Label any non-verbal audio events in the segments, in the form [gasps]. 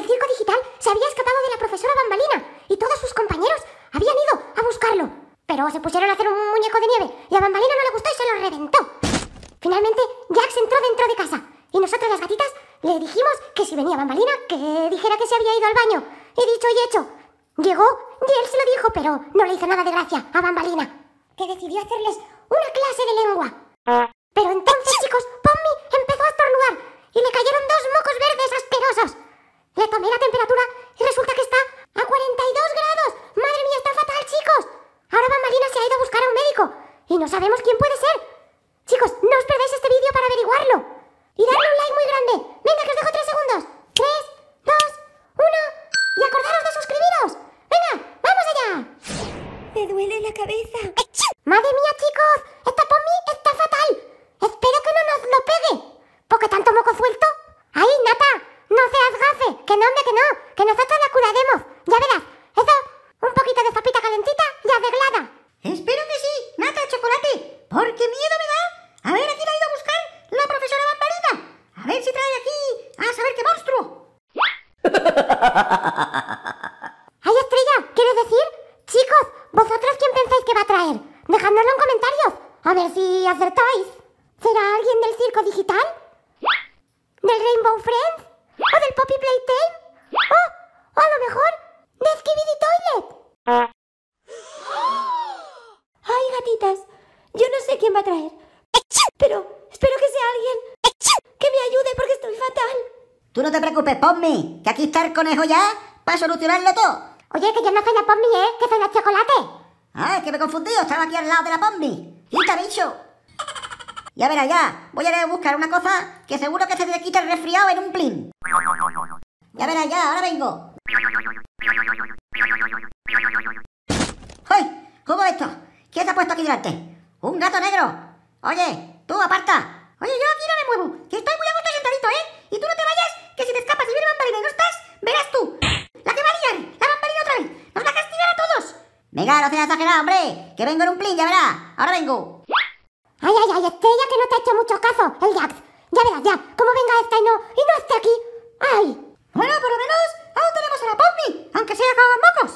el circo digital se había escapado de la profesora Bambalina y todos sus compañeros habían ido a buscarlo. Pero se pusieron a hacer un muñeco de nieve y a Bambalina no le gustó y se lo reventó. Finalmente, Jax entró dentro de casa y nosotros las gatitas le dijimos que si venía Bambalina, que dijera que se había ido al baño. Y dicho y hecho, llegó y él se lo dijo, pero no le hizo nada de gracia a Bambalina, que decidió hacerles una clase de lengua. Pero entonces, chicos, Pommy empezó a estornudar Dejadnoslo en comentarios. A ver si acertáis. ¿Será alguien del circo digital? ¿Del Rainbow Friends? ¿O del Poppy Playtime? ¿O, a lo mejor de Skibidi Toilet? [gasps] ¡Ay, gatitas! Yo no sé quién va a traer. Pero espero que sea alguien que me ayude porque estoy fatal. Tú no te preocupes, Pommy, que aquí está el conejo ya para solucionarlo todo. Oye, que yo no soy la Pommy, ¿eh? Que soy la chocolate. Ah, es que me he confundido, estaba aquí al lado de la bombi. ¡Quita, bicho! Ya verás, ya. Voy a ir a buscar una cosa que seguro que se te quita el resfriado en un plin. Ya verás, ya, ahora vengo. ¡Ay! ¿Cómo esto? ¿Quién se ha puesto aquí delante? ¡Un gato negro! Oye, tú aparta. Oye, yo aquí no me muevo, que estoy muy a gusto sentadito, ¿eh? Y tú no te vayas, que si te escapas y viene bambalina y no Venga, no seas exagerado, hombre. Que vengo en un plin, ya verás. Ahora vengo. Ay, ay, ay, Estrella, que no te ha hecho mucho caso, el Jax. Ya verás, ya. Como venga esta y no, y no esté aquí. Ay. Bueno, por lo menos aún tenemos a la Pomni, aunque sea con mocos.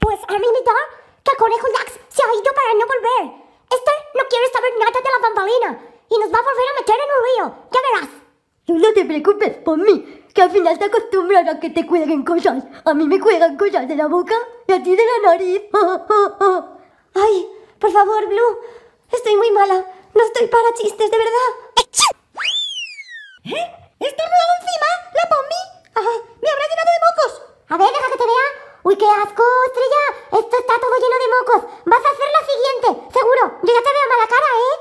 Pues a mí me da que el conejo Jax se ha ido para no volver. Este no quiere saber nada de la bambalina y nos va a volver a meter en un río. Ya verás. No te preocupes por mí que al final te acostumbran a que te cuelguen cosas. A mí me cuelgan cosas de la boca y a ti de la nariz. [laughs] Ay, por favor, Blue, estoy muy mala. No estoy para chistes, de verdad. ¿Eh? ¿Esto encima? ¿La pombi? me habrá llenado de mocos. A ver, deja que te vea. Uy, qué asco, estrella. Esto está todo lleno de mocos. Vas a hacer la siguiente, seguro. Yo ya te veo mala cara, ¿eh?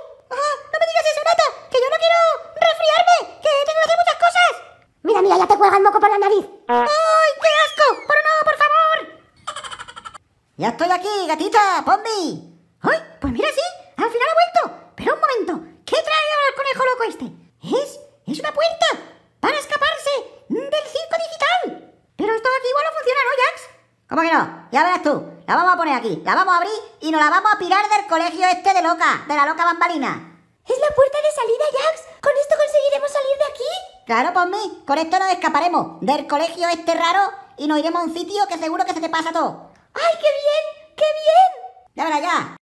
y nos la vamos a pirar del colegio este de loca, de la loca bambalina. ¿Es la puerta de salida, Jax? ¿Con esto conseguiremos salir de aquí? Claro, por mí con esto nos escaparemos del colegio este raro y nos iremos a un sitio que seguro que se te pasa todo. ¡Ay, qué bien! ¡Qué bien! Ya verás ya.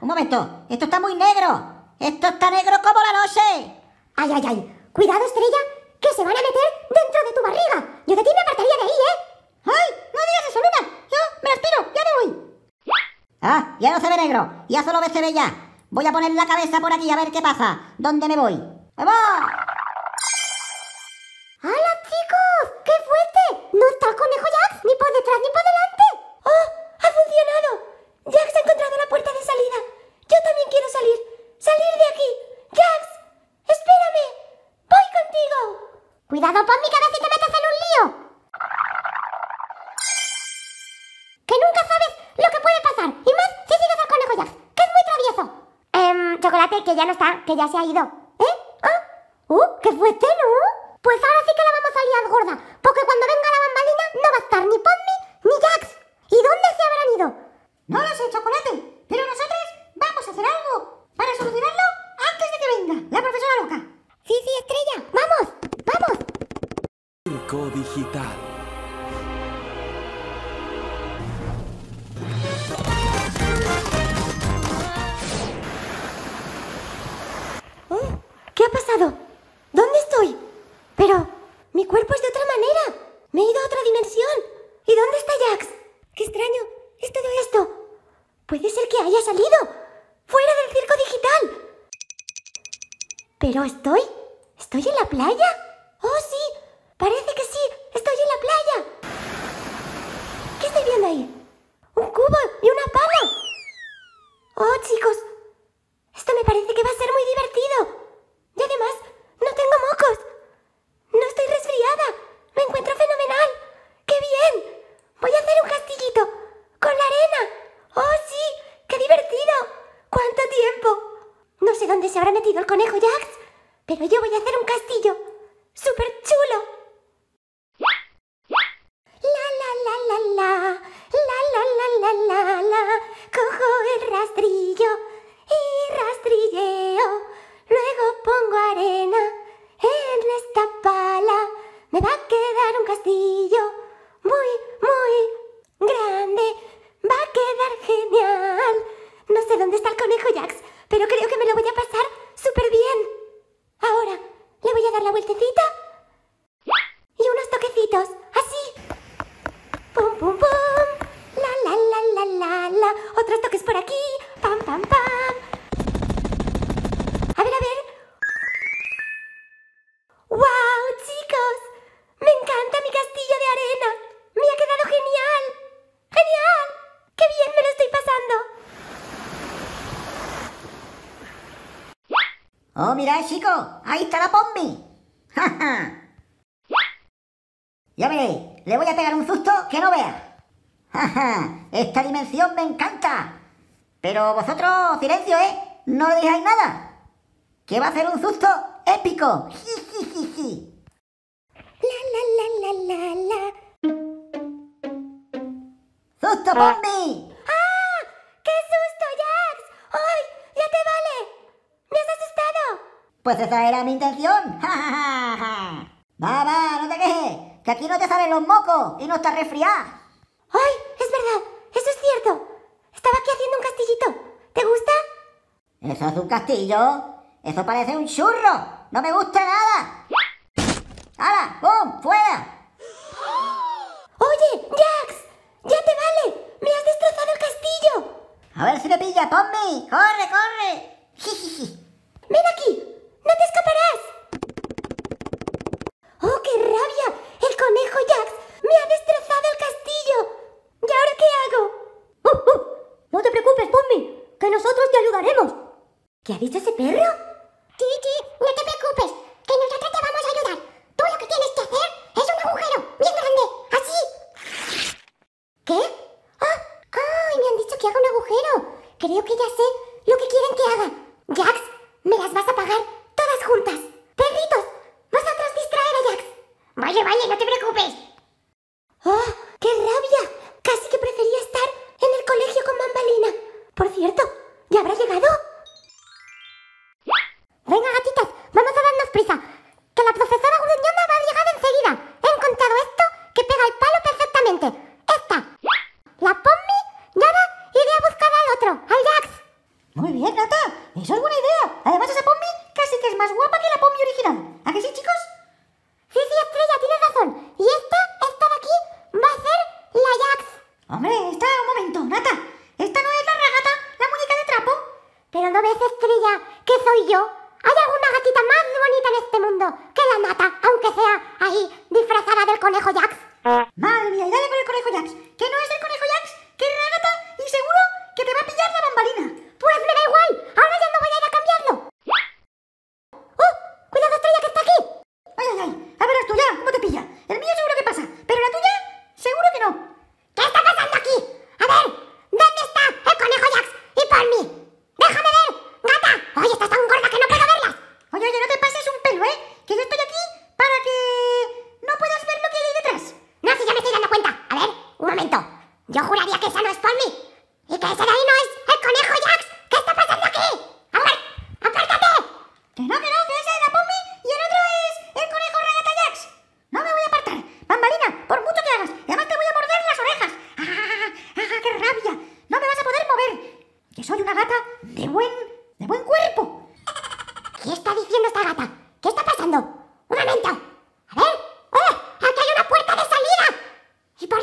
Un momento, esto está muy negro. Esto está negro como la noche. Ay, ay, ay. Cuidado, estrella, que se van a meter dentro de tu barriga. Yo de ti me ya no se ve negro, ya solo ve se ve ya. Voy a poner la cabeza por aquí a ver qué pasa. ¿Dónde me voy? ¡Me voy! ¡Hala, chicos! ¡Qué fuerte! No está el conejo Jax, ni por detrás ni por delante. ¡Oh! ¡Ha funcionado! Jax ha encontrado la puerta de salida. Yo también quiero salir. ¡Salir de aquí! ¡Jax! ¡Espérame! ¡Voy contigo! ¡Cuidado ¡Pon mi cabeza y te metes en un lío! que ya no está, que ya se ha ido. ¿Eh? ¿Ah? ¿Oh? ¡Qué fuerte, este, no! Pues ahora sí que la vamos a liar gorda, porque cuando venga la bambalina no va a estar ni Pony, ni Jax. ¿Y dónde se habrán ido? No lo sé, chocolate, pero nosotros vamos a hacer algo para solucionarlo antes de que venga la profesora loca. Sí, sí, estrella, vamos, vamos. Circo digital. haya salido. ¡Fuera del circo digital! Pero estoy... ¿Estoy en la playa? ¡Oh, sí! Parece que sí. Estoy en la playa. ¿Qué estoy viendo ahí? Un cubo y una pala. Oh, chicos. Esto me parece que va a el conejo Jax, pero yo voy a hacer un castillo. ¡Súper chulo! La, la, la, la, la, la, la, la, la, la, cojo el rastrillo y rastrilleo, luego pongo arena en esta pala, me va a quedar un castillo. mirad, chicos, ahí está la pombi. ya veréis, le voy a pegar un susto que no vea. Esta dimensión me encanta. Pero vosotros, silencio, ¿eh? No le digáis nada. Que va a ser un susto épico. La, la, la, la, la, la. ¡Susto, pombi! Pues esa era mi intención. [laughs] ¡Ja, ja, ja, Va, va, no te quejes, que aquí no te salen los mocos y no estás resfriada. ¡Ay, es verdad! Eso es cierto. Estaba aquí haciendo un castillito. ¿Te gusta? ¿Eso es un castillo? Eso parece un churro. No me gusta nada. ¡Hala! ¡Pum! ¡Fuera! [gasps] ¡Oye, Jax! ¡Ya te vale! ¡Me has destrozado el castillo! A ver si me pilla, Pommy. ¡Corre, corre! [laughs] ¡Ven aquí! ¡No te escaparás! ¡Oh, qué rabia! ¡El conejo Jax me ha destrozado el castillo! ¿Y ahora qué hago? ¡Oh, oh! No te preocupes, Pommy, que nosotros te ayudaremos. ¿Qué ha dicho ese perro? Vale, vale, no te preocupes. ¡Oh, qué rabia! Casi que prefería estar en el colegio con Mambalina. Por cierto, ¿ya habrá llegado? Venga, gatitas, vamos a darnos prisa. Que la profesora gruñona va a llegar enseguida. He encontrado esto que pega el palo perfectamente. Esta. La Pommy nada, iré a buscar al otro, al Jax. Muy bien, Nata. Eso es buena idea. Además, esa Pommy casi que es más guapa que la Pommy original. ¿A que sí, chicos? Sí, sí, estrella, tienes razón. Y esta, esta de aquí, va a ser la Jax. Hombre, está, un momento, Nata. Esta no es la regata, la muñeca de trapo. Pero no ves, estrella, que soy yo. Hay alguna gatita más bonita en este mundo que la Nata, aunque sea ahí disfrazada del conejo Jax. Madre mía, y dale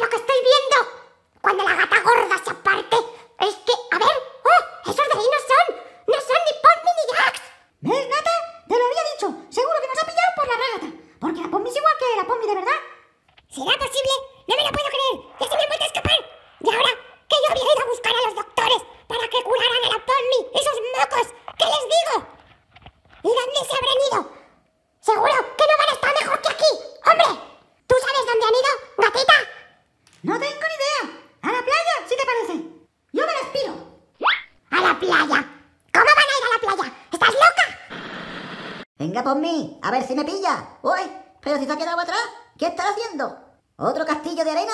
lo que esté por mí! ¡A ver si me pilla! ¡Uy! ¿Pero si se ha quedado atrás? ¿Qué estás haciendo? ¿Otro castillo de arena?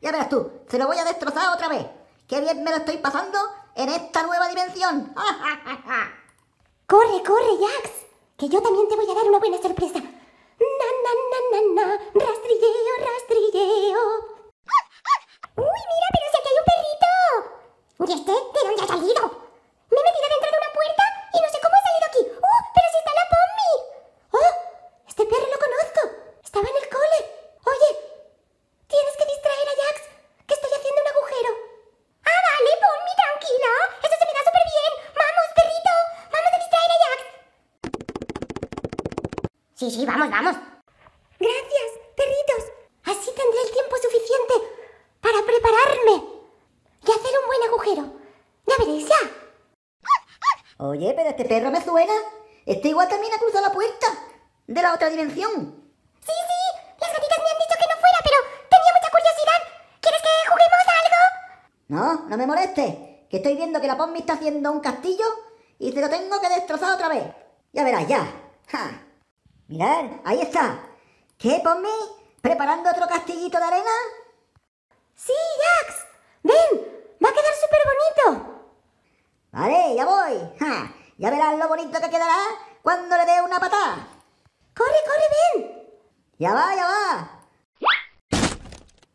Ya verás tú, se lo voy a destrozar otra vez. ¡Qué bien me lo estoy pasando en esta nueva dimensión! [laughs] corre, corre, Jax! Que yo también te voy a dar una buena sorpresa. ¡Na, na, na, na, na! ¡Rastrilleo, rastrilleo! ¡Uy, mira, pero si aquí hay un perrito! ¿Y este? pero ya ha salido? Sí, sí, vamos, vamos. Gracias, perritos. Así tendré el tiempo suficiente para prepararme y hacer un buen agujero. Ya veréis, ya. Oye, pero este perro me suena. Este igual también ha cruzado la puerta de la otra dimensión. Sí, sí, las gatitas me han dicho que no fuera, pero tenía mucha curiosidad. ¿Quieres que juguemos algo? No, no me molestes que estoy viendo que la Pommi está haciendo un castillo y te lo tengo que destrozar otra vez. Ya verás, ya. Mirad, ahí está. ¿Qué, Pommy? ¿Preparando otro castillito de arena? Sí, Jax. Ven, va a quedar súper bonito. Vale, ya voy. Ja, ya verás lo bonito que quedará cuando le dé una patada. Corre, corre, ven. Ya va, ya va.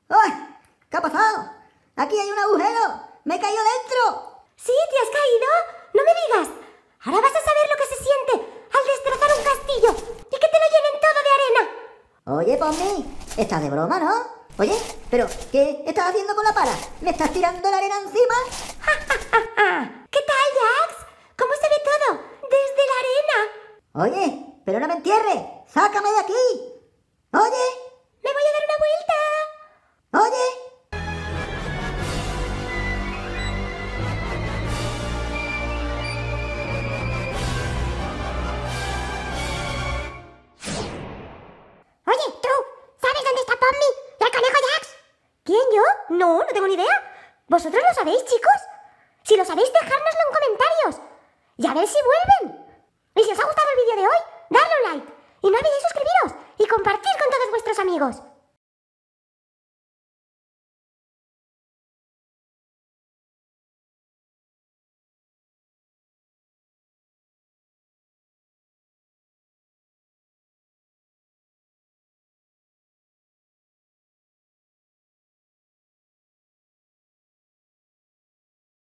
¡Ay! ¿Qué ha pasado? Aquí hay un agujero. Me he caído dentro. Sí, te has caído. No me digas. Ahora vas a saber lo que se siente al destrozar un castillo. Oye, Pommy, estás de broma, ¿no? Oye, pero ¿qué estás haciendo con la pala? ¿Me estás tirando la arena encima? [laughs] qué tal, Jax? ¿Cómo se ve todo? Desde la arena. Oye, pero no me entierres. ¡Sácame de aquí! Oye. Me voy a dar una vuelta. Oye. ¡Y conejo Jax! ¿Quién yo? No, no tengo ni idea. ¿Vosotros lo sabéis, chicos? Si lo sabéis, dejárnoslo en comentarios. Y a ver si vuelven. Y si os ha gustado el vídeo de hoy, dadle un like. Y no olvidéis suscribiros y compartir con todos vuestros amigos.